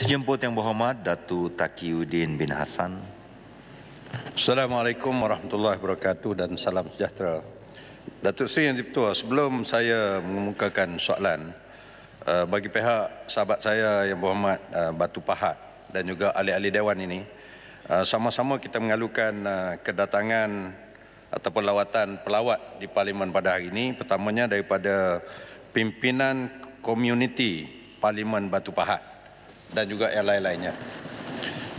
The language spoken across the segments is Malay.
Sejemput yang berhormat Datu Takiuddin bin Hasan. Assalamualaikum warahmatullahi wabarakatuh dan salam sejahtera. Datuk Seri Yang Dipertua, sebelum saya mengemukakan soalan eh, bagi pihak sahabat saya yang berhormat eh, Batu Pahat dan juga ahli-ahli Dewan ini, eh, sama-sama kita mengalukan kedatangan ataupun lawatan pelawat di Parlimen pada hari ini, pertamanya daripada pimpinan komuniti Parlimen Batu Pahat dan juga yang lain-lainnya.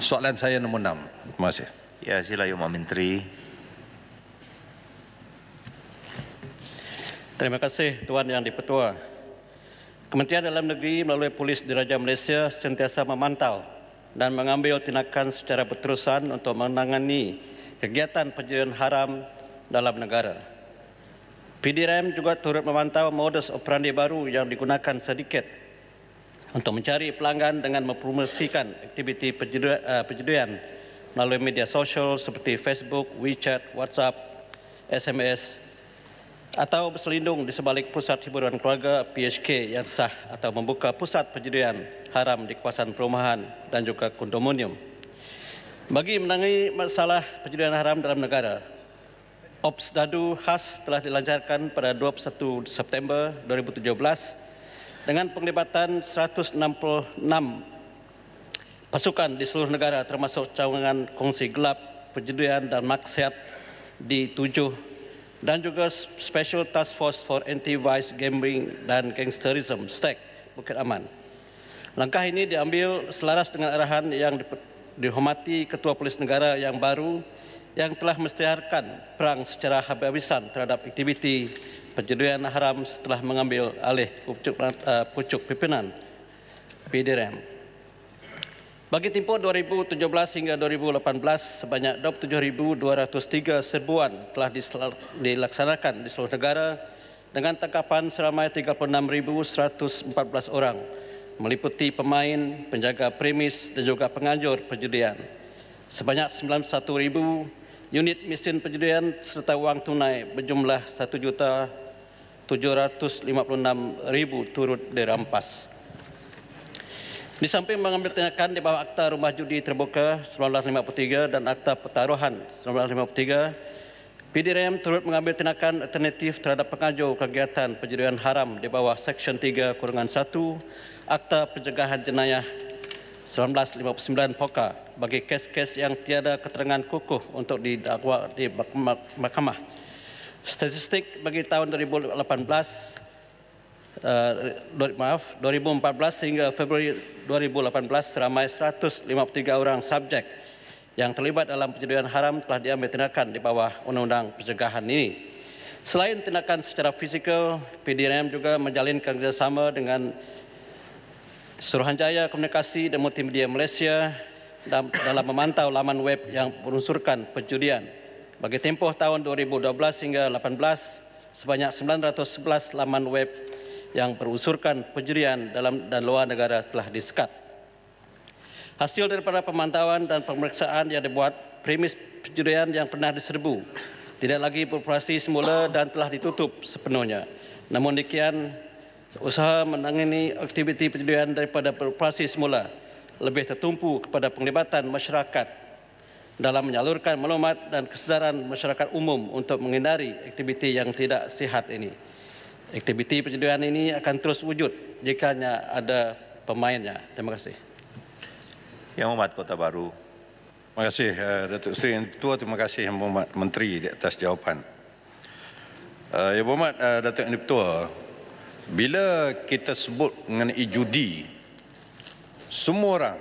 Soalan saya nombor enam. Terima kasih. Ya, sila Yuma Menteri. Terima kasih Tuan Yang Dipertua. Kementerian Dalam Negeri melalui Polis Diraja Malaysia sentiasa memantau dan mengambil tindakan secara berterusan untuk menangani kegiatan perjalanan haram dalam negara. PDRM juga turut memantau modus operandi baru yang digunakan sedikit untuk mencari pelanggan dengan mempromosikan aktiviti perjudian eh, melalui media sosial seperti Facebook, WeChat, WhatsApp, SMS atau berselindung di sebalik pusat hiburan keluarga PHK yang sah atau membuka pusat perjudian haram di kawasan perumahan dan juga kondominium. Bagi menangani masalah perjudian haram dalam negara, Ops Dadu khas telah dilancarkan pada 21 September 2017 dengan penglibatan 166 pasukan di seluruh negara termasuk cawangan kongsi gelap, perjudian dan maksiat di tujuh dan juga Special Task Force for Anti-Vice Gambling dan Gangsterism, STEC, Bukit Aman. Langkah ini diambil selaras dengan arahan yang dihormati Ketua Polis Negara yang baru yang telah mestiharkan perang secara habis-habisan terhadap aktiviti penjadian haram setelah mengambil alih pucuk, uh, pucuk pimpinan PDRM. Bagi tempoh 2017 hingga 2018, sebanyak 27,203 serbuan telah dilaksanakan di seluruh negara dengan tangkapan seramai 36,114 orang meliputi pemain, penjaga premis dan juga penganjur perjudian. Sebanyak 91,000 unit mesin perjudian serta wang tunai berjumlah 756 ribu turut dirampas. Di samping mengambil tindakan di bawah Akta Rumah Judi Terbuka 1953 dan Akta Pertaruhan 1953, PDRM turut mengambil tindakan alternatif terhadap pengajur kegiatan penjudian haram di bawah Seksyen 3 Kurungan 1 Akta Pencegahan Jenayah 1959 POKA bagi kes-kes yang tiada keterangan kukuh untuk didakwa di mahkamah statistik bagi tahun 2018 uh, eh, maaf 2014 sehingga Februari 2018 seramai 153 orang subjek yang terlibat dalam perjudian haram telah diambil tindakan di bawah undang-undang pencegahan ini. Selain tindakan secara fizikal, PDRM juga menjalin kerjasama dengan Suruhanjaya Komunikasi dan Multimedia Malaysia dalam memantau laman web yang berunsurkan perjudian. Bagi tempoh tahun 2012 hingga 2018, sebanyak 911 laman web yang berusurkan penjurian dalam dan luar negara telah disekat. Hasil daripada pemantauan dan pemeriksaan yang dibuat, premis penjurian yang pernah diserbu tidak lagi beroperasi semula dan telah ditutup sepenuhnya. Namun demikian, usaha menangani aktiviti penjurian daripada beroperasi semula lebih tertumpu kepada penglibatan masyarakat dalam menyalurkan maklumat dan kesedaran masyarakat umum untuk menghindari aktiviti yang tidak sihat ini. Aktiviti perjudian ini akan terus wujud jika ada pemainnya. Terima kasih. Yang Muhammad Kota Baru. Terima kasih eh, Datuk Seri yang Tua. Terima kasih Yang Muhammad Menteri di atas jawapan. Eh, yang Muhammad eh, Datuk Yang Tua, bila kita sebut mengenai judi, semua orang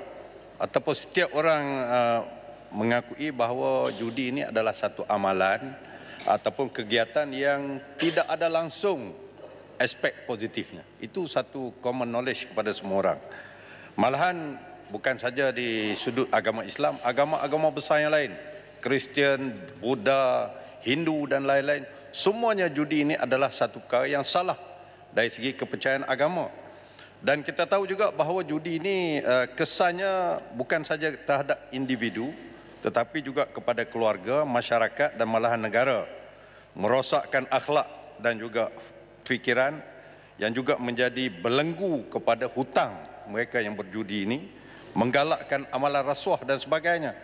ataupun setiap orang uh, mengakui bahawa judi ini adalah satu amalan ataupun kegiatan yang tidak ada langsung aspek positifnya. Itu satu common knowledge kepada semua orang. Malahan bukan saja di sudut agama Islam, agama-agama besar yang lain, Kristian, Buddha, Hindu dan lain-lain, semuanya judi ini adalah satu perkara yang salah dari segi kepercayaan agama. Dan kita tahu juga bahawa judi ini eh, kesannya bukan saja terhadap individu, tetapi juga kepada keluarga, masyarakat dan malahan negara merosakkan akhlak dan juga fikiran yang juga menjadi belenggu kepada hutang mereka yang berjudi ini menggalakkan amalan rasuah dan sebagainya.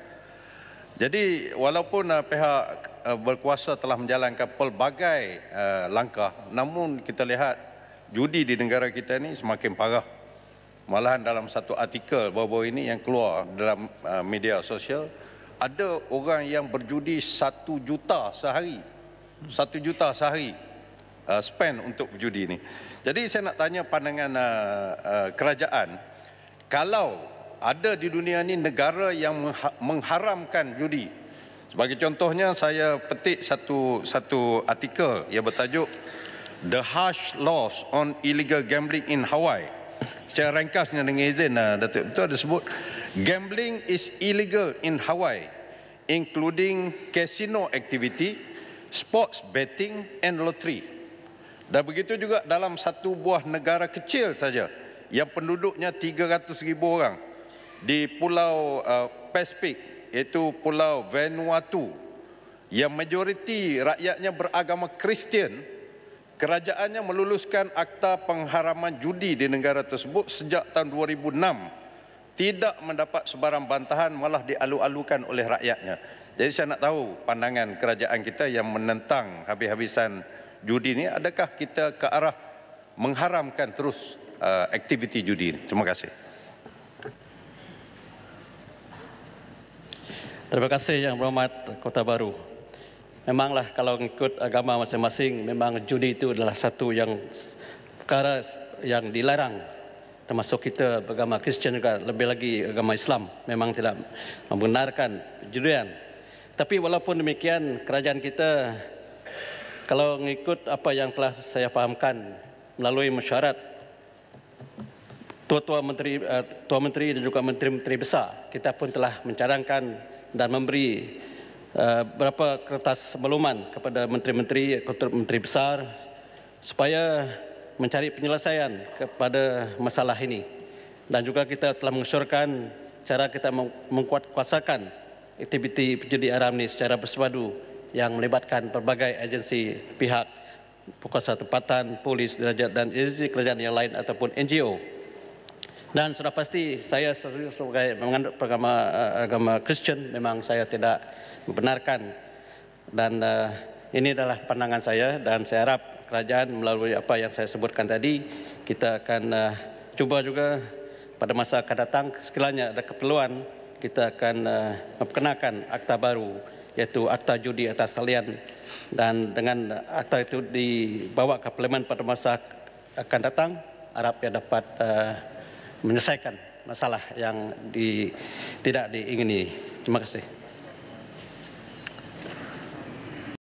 Jadi walaupun uh, pihak uh, berkuasa telah menjalankan pelbagai uh, langkah namun kita lihat judi di negara kita ini semakin parah. Malahan dalam satu artikel baru-baru ini yang keluar dalam uh, media sosial ada orang yang berjudi satu juta sehari. satu juta sehari uh, spend untuk berjudi ini. Jadi saya nak tanya pandangan uh, uh, kerajaan, kalau ada di dunia ini negara yang mengharamkan judi, sebagai contohnya saya petik satu, satu artikel yang bertajuk The Harsh Laws on Illegal Gambling in Hawaii. Secara ringkasnya dengan izin, uh, Datuk, itu ada sebut... Gambling is illegal in Hawaii, including casino activity, sports betting and lottery. Dan begitu juga dalam satu buah negara kecil saja yang penduduknya 300,000 orang di Pulau uh, Pacific iaitu Pulau Vanuatu yang majoriti rakyatnya beragama Kristian kerajaannya meluluskan akta pengharaman judi di negara tersebut sejak tahun 2006 tidak mendapat sebarang bantahan malah dialu-alukan oleh rakyatnya. Jadi saya nak tahu pandangan kerajaan kita yang menentang habis-habisan judi ini, adakah kita ke arah mengharamkan terus uh, aktiviti judi ini? Terima kasih. Terima kasih Yang Berhormat Kota Baru. Memanglah kalau mengikut agama masing-masing, memang judi itu adalah satu yang perkara yang dilarang termasuk kita agama Kristian juga lebih lagi agama Islam memang tidak membenarkan perjudian. Tapi walaupun demikian kerajaan kita kalau mengikut apa yang telah saya fahamkan melalui mesyuarat tua-tua menteri eh, tua menteri dan juga menteri-menteri besar kita pun telah mencadangkan dan memberi beberapa eh, kertas maklumat kepada menteri-menteri menteri besar supaya mencari penyelesaian kepada masalah ini. Dan juga kita telah mengesyorkan cara kita mengkuatkuasakan aktiviti judi haram ini secara bersepadu yang melibatkan pelbagai agensi pihak kuasa tempatan, polis, derajat dan agensi kerajaan yang lain ataupun NGO. Dan sudah pasti saya sebagai mengandung eh, agama, agama Kristen memang saya tidak membenarkan dan uh, ini adalah pandangan saya dan saya harap kerajaan melalui apa yang saya sebutkan tadi kita akan uh, cuba juga pada masa akan datang sekiranya ada keperluan kita akan uh, memperkenalkan akta baru iaitu akta judi atas talian dan dengan akta itu dibawa ke parlimen pada masa akan datang harap ia dapat uh, menyelesaikan masalah yang di, tidak diingini. Terima kasih.